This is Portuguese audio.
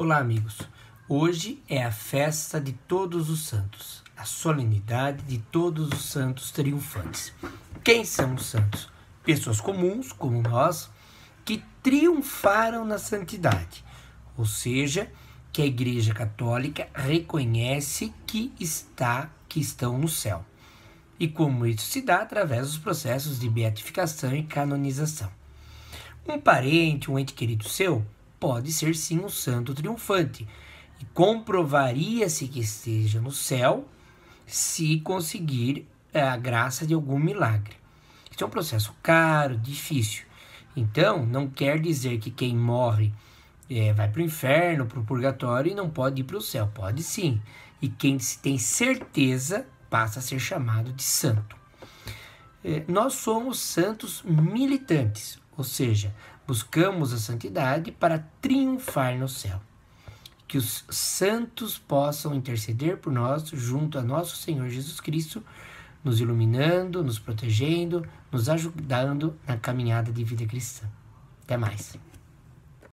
Olá, amigos. Hoje é a festa de todos os santos, a solenidade de todos os santos triunfantes. Quem são os santos? Pessoas comuns, como nós, que triunfaram na santidade, ou seja, que a Igreja Católica reconhece que está, que estão no céu. E como isso se dá através dos processos de beatificação e canonização. Um parente, um ente querido seu, pode ser sim um santo triunfante. E comprovaria-se que esteja no céu se conseguir é, a graça de algum milagre. Isso é um processo caro, difícil. Então, não quer dizer que quem morre é, vai para o inferno, para o purgatório e não pode ir para o céu. Pode sim. E quem tem certeza passa a ser chamado de santo. É, nós somos santos militantes, ou seja, buscamos a santidade para triunfar no céu. Que os santos possam interceder por nós junto a nosso Senhor Jesus Cristo, nos iluminando, nos protegendo, nos ajudando na caminhada de vida cristã. Até mais.